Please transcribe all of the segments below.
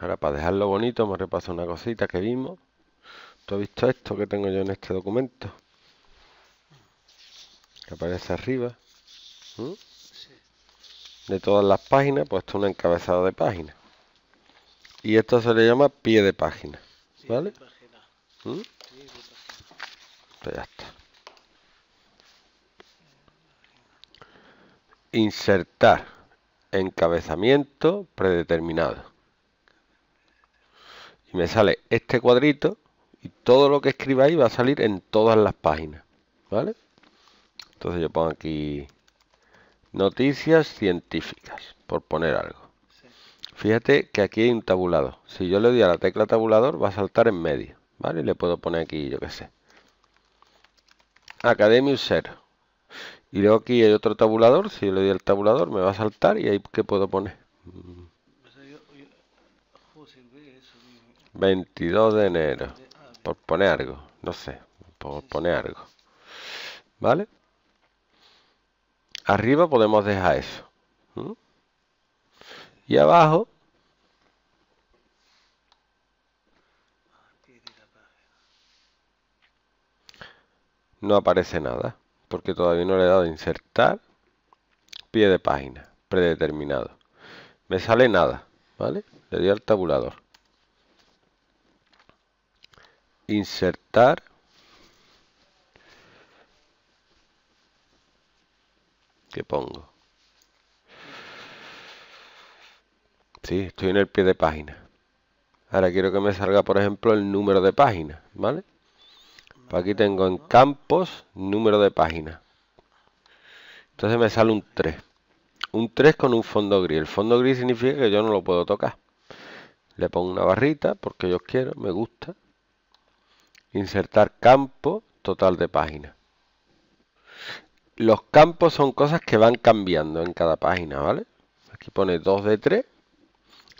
ahora para dejarlo bonito me repaso una cosita que vimos. ¿Tú has visto esto que tengo yo en este documento? Que aparece arriba. De todas las páginas, puesto pues un encabezado de página. Y esto se le llama pie de página. ¿Vale? Pues ya está. Insertar encabezamiento predeterminado me sale este cuadrito y todo lo que escriba ahí va a salir en todas las páginas. ¿Vale? Entonces yo pongo aquí noticias científicas, por poner algo. Fíjate que aquí hay un tabulado. Si yo le doy a la tecla tabulador va a saltar en medio. ¿Vale? le puedo poner aquí, yo qué sé. academia 0. Y luego aquí hay otro tabulador. Si yo le doy al tabulador me va a saltar y ahí que puedo poner. Mm. 22 de enero. Por poner algo, no sé, por poner algo. ¿Vale? Arriba podemos dejar eso. Y abajo... No aparece nada, porque todavía no le he dado insertar pie de página, predeterminado. Me sale nada, ¿vale? Le doy al tabulador insertar ¿Qué pongo? si, estoy en el pie de página. Ahora quiero que me salga, por ejemplo, el número de página, ¿vale? Pues aquí tengo en campos, número de página. Entonces me sale un 3. Un 3 con un fondo gris. El fondo gris significa que yo no lo puedo tocar. Le pongo una barrita porque yo quiero, me gusta. Insertar campo total de página. Los campos son cosas que van cambiando en cada página, ¿vale? Aquí pone 2 de 3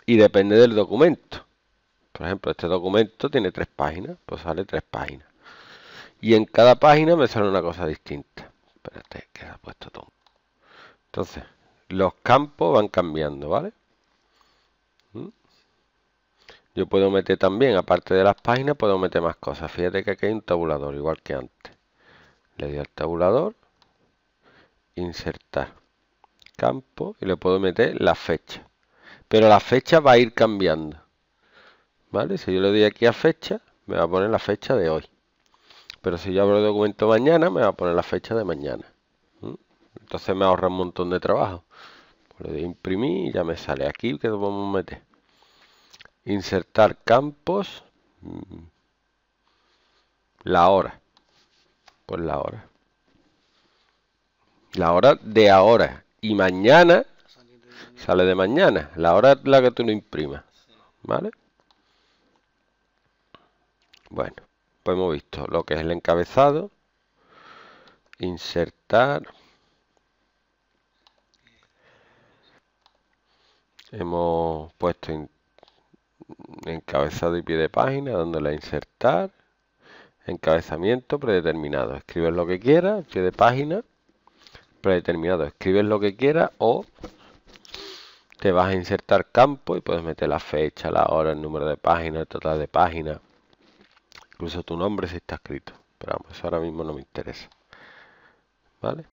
y depende del documento. Por ejemplo, este documento tiene tres páginas, pues sale tres páginas. Y en cada página me sale una cosa distinta. Espérate, que queda puesto todo. Entonces, los campos van cambiando, ¿vale? ¿Mm? yo puedo meter también, aparte de las páginas, puedo meter más cosas. Fíjate que aquí hay un tabulador, igual que antes. Le doy al tabulador, insertar campo y le puedo meter la fecha. Pero la fecha va a ir cambiando. ¿Vale? Si yo le doy aquí a fecha, me va a poner la fecha de hoy. Pero si yo abro el documento mañana, me va a poner la fecha de mañana. Entonces me ahorra un montón de trabajo. Pues le doy a imprimir y ya me sale aquí que podemos meter insertar campos, mm, la hora, pues la hora, la hora de ahora y mañana sale de mañana, la hora es la que tú no imprimas, ¿vale? Bueno, pues hemos visto lo que es el encabezado, insertar, hemos puesto encabezado y pie de página, dándole a insertar, encabezamiento predeterminado. Escribes lo que quieras, pie de página, predeterminado. Escribes lo que quieras o te vas a insertar campo y puedes meter la fecha, la hora, el número de página, el total de página, incluso tu nombre si está escrito. Pero vamos, ahora mismo no me interesa. ¿Vale?